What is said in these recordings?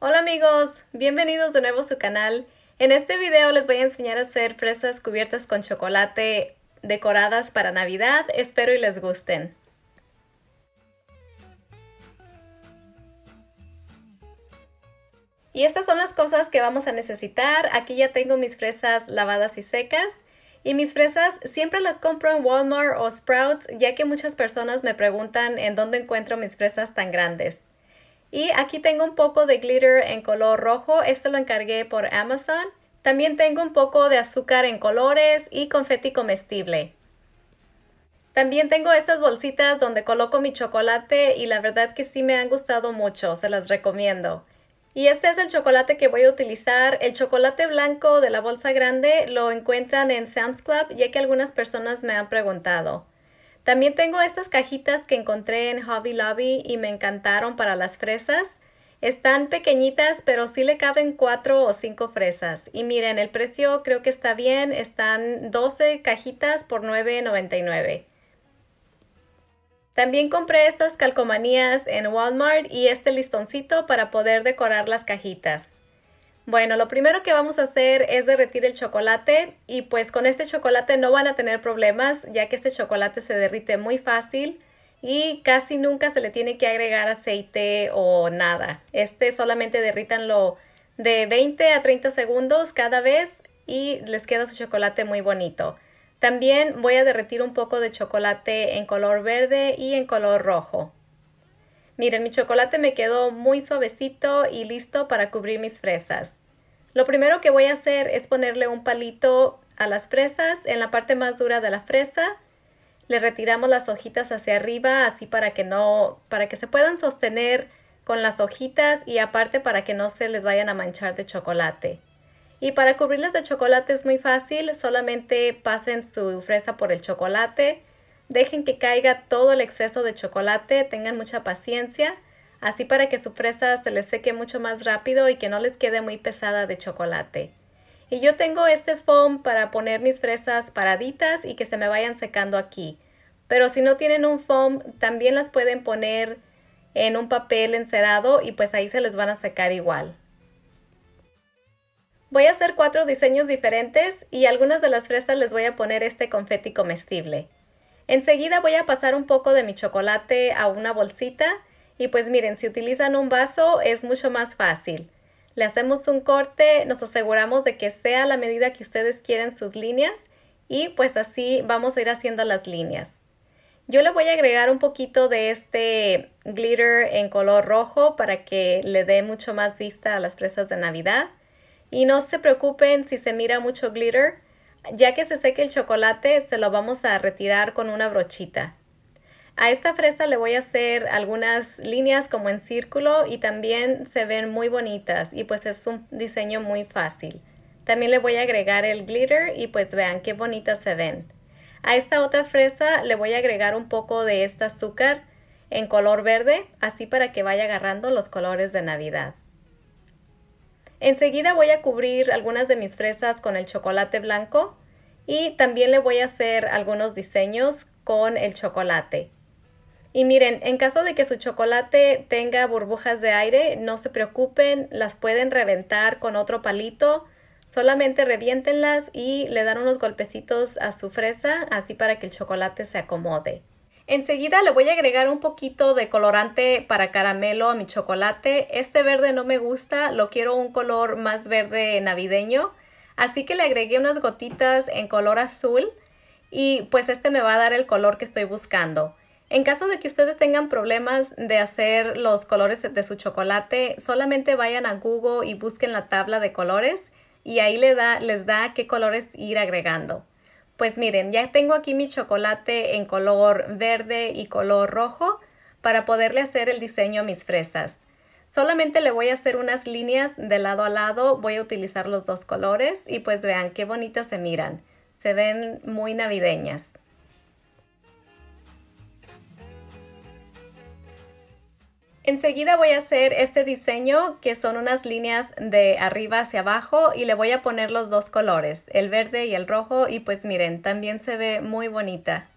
Hola amigos, bienvenidos de nuevo a su canal. En este video les voy a enseñar a hacer fresas cubiertas con chocolate decoradas para Navidad. Espero y les gusten. Y estas son las cosas que vamos a necesitar. Aquí ya tengo mis fresas lavadas y secas. Y mis fresas siempre las compro en Walmart o Sprouts, ya que muchas personas me preguntan en dónde encuentro mis fresas tan grandes. Y aquí tengo un poco de glitter en color rojo, este lo encargué por Amazon. También tengo un poco de azúcar en colores y confeti comestible. También tengo estas bolsitas donde coloco mi chocolate y la verdad que sí me han gustado mucho, se las recomiendo. Y este es el chocolate que voy a utilizar. El chocolate blanco de la bolsa grande lo encuentran en Sam's Club ya que algunas personas me han preguntado. También tengo estas cajitas que encontré en Hobby Lobby y me encantaron para las fresas. Están pequeñitas, pero sí le caben 4 o 5 fresas. Y miren, el precio creo que está bien. Están 12 cajitas por $9.99. También compré estas calcomanías en Walmart y este listoncito para poder decorar las cajitas. Bueno, lo primero que vamos a hacer es derretir el chocolate y pues con este chocolate no van a tener problemas ya que este chocolate se derrite muy fácil y casi nunca se le tiene que agregar aceite o nada. Este solamente derrítanlo de 20 a 30 segundos cada vez y les queda su chocolate muy bonito. También voy a derretir un poco de chocolate en color verde y en color rojo. Miren, mi chocolate me quedó muy suavecito y listo para cubrir mis fresas. Lo primero que voy a hacer es ponerle un palito a las fresas en la parte más dura de la fresa. Le retiramos las hojitas hacia arriba así para que no para que se puedan sostener con las hojitas y aparte para que no se les vayan a manchar de chocolate. Y para cubrirlas de chocolate es muy fácil, solamente pasen su fresa por el chocolate Dejen que caiga todo el exceso de chocolate, tengan mucha paciencia, así para que su fresa se les seque mucho más rápido y que no les quede muy pesada de chocolate. Y yo tengo este foam para poner mis fresas paraditas y que se me vayan secando aquí. Pero si no tienen un foam, también las pueden poner en un papel encerado y pues ahí se les van a secar igual. Voy a hacer cuatro diseños diferentes y algunas de las fresas les voy a poner este confeti comestible. Enseguida voy a pasar un poco de mi chocolate a una bolsita y pues miren, si utilizan un vaso es mucho más fácil. Le hacemos un corte, nos aseguramos de que sea la medida que ustedes quieren sus líneas y pues así vamos a ir haciendo las líneas. Yo le voy a agregar un poquito de este glitter en color rojo para que le dé mucho más vista a las presas de Navidad. Y no se preocupen si se mira mucho glitter, ya que se seque el chocolate, se lo vamos a retirar con una brochita. A esta fresa le voy a hacer algunas líneas como en círculo y también se ven muy bonitas y pues es un diseño muy fácil. También le voy a agregar el glitter y pues vean qué bonitas se ven. A esta otra fresa le voy a agregar un poco de este azúcar en color verde, así para que vaya agarrando los colores de Navidad. Enseguida voy a cubrir algunas de mis fresas con el chocolate blanco y también le voy a hacer algunos diseños con el chocolate. Y miren, en caso de que su chocolate tenga burbujas de aire, no se preocupen, las pueden reventar con otro palito. Solamente reviéntenlas y le dan unos golpecitos a su fresa, así para que el chocolate se acomode. Enseguida le voy a agregar un poquito de colorante para caramelo a mi chocolate. Este verde no me gusta, lo quiero un color más verde navideño. Así que le agregué unas gotitas en color azul y pues este me va a dar el color que estoy buscando. En caso de que ustedes tengan problemas de hacer los colores de su chocolate, solamente vayan a Google y busquen la tabla de colores y ahí da, les da qué colores ir agregando. Pues miren, ya tengo aquí mi chocolate en color verde y color rojo para poderle hacer el diseño a mis fresas. Solamente le voy a hacer unas líneas de lado a lado, voy a utilizar los dos colores y pues vean qué bonitas se miran. Se ven muy navideñas. Enseguida voy a hacer este diseño que son unas líneas de arriba hacia abajo y le voy a poner los dos colores, el verde y el rojo y pues miren, también se ve muy bonita.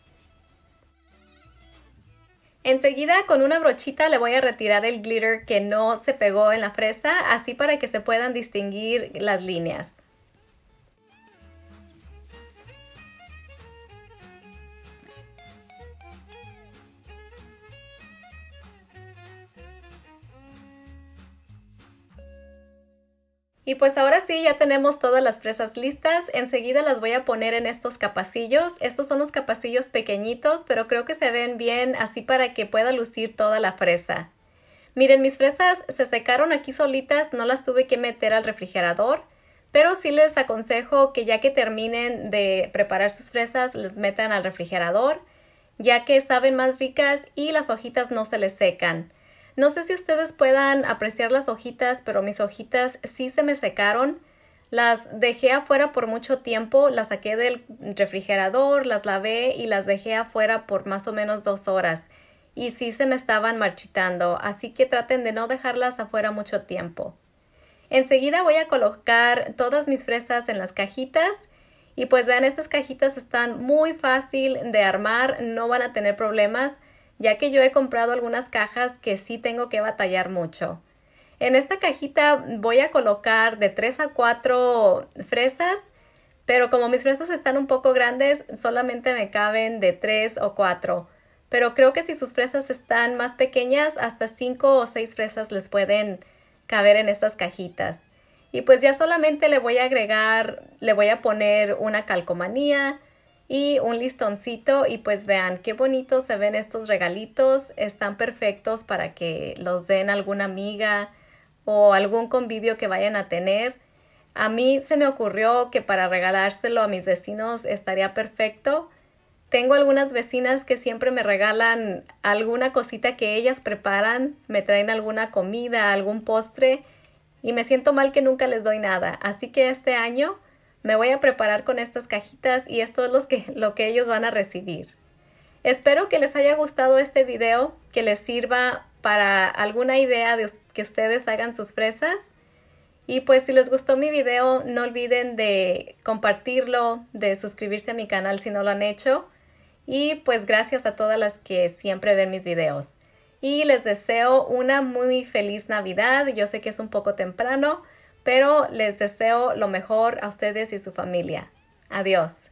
Enseguida con una brochita le voy a retirar el glitter que no se pegó en la fresa, así para que se puedan distinguir las líneas. Y pues ahora sí, ya tenemos todas las fresas listas. Enseguida las voy a poner en estos capacillos. Estos son los capacillos pequeñitos, pero creo que se ven bien así para que pueda lucir toda la fresa. Miren, mis fresas se secaron aquí solitas, no las tuve que meter al refrigerador, pero sí les aconsejo que ya que terminen de preparar sus fresas, les metan al refrigerador, ya que saben más ricas y las hojitas no se les secan. No sé si ustedes puedan apreciar las hojitas, pero mis hojitas sí se me secaron. Las dejé afuera por mucho tiempo, las saqué del refrigerador, las lavé y las dejé afuera por más o menos dos horas. Y sí se me estaban marchitando, así que traten de no dejarlas afuera mucho tiempo. Enseguida voy a colocar todas mis fresas en las cajitas. Y pues vean, estas cajitas están muy fácil de armar, no van a tener problemas ya que yo he comprado algunas cajas que sí tengo que batallar mucho. En esta cajita voy a colocar de 3 a 4 fresas, pero como mis fresas están un poco grandes, solamente me caben de 3 o 4. Pero creo que si sus fresas están más pequeñas, hasta 5 o 6 fresas les pueden caber en estas cajitas. Y pues ya solamente le voy a agregar, le voy a poner una calcomanía, y un listoncito y pues vean qué bonitos se ven estos regalitos. Están perfectos para que los den alguna amiga o algún convivio que vayan a tener. A mí se me ocurrió que para regalárselo a mis vecinos estaría perfecto. Tengo algunas vecinas que siempre me regalan alguna cosita que ellas preparan, me traen alguna comida, algún postre y me siento mal que nunca les doy nada. Así que este año me voy a preparar con estas cajitas y esto es lo que, lo que ellos van a recibir. Espero que les haya gustado este video, que les sirva para alguna idea de que ustedes hagan sus fresas. Y pues si les gustó mi video, no olviden de compartirlo, de suscribirse a mi canal si no lo han hecho. Y pues gracias a todas las que siempre ven mis videos. Y les deseo una muy feliz Navidad. Yo sé que es un poco temprano, pero les deseo lo mejor a ustedes y su familia. Adiós.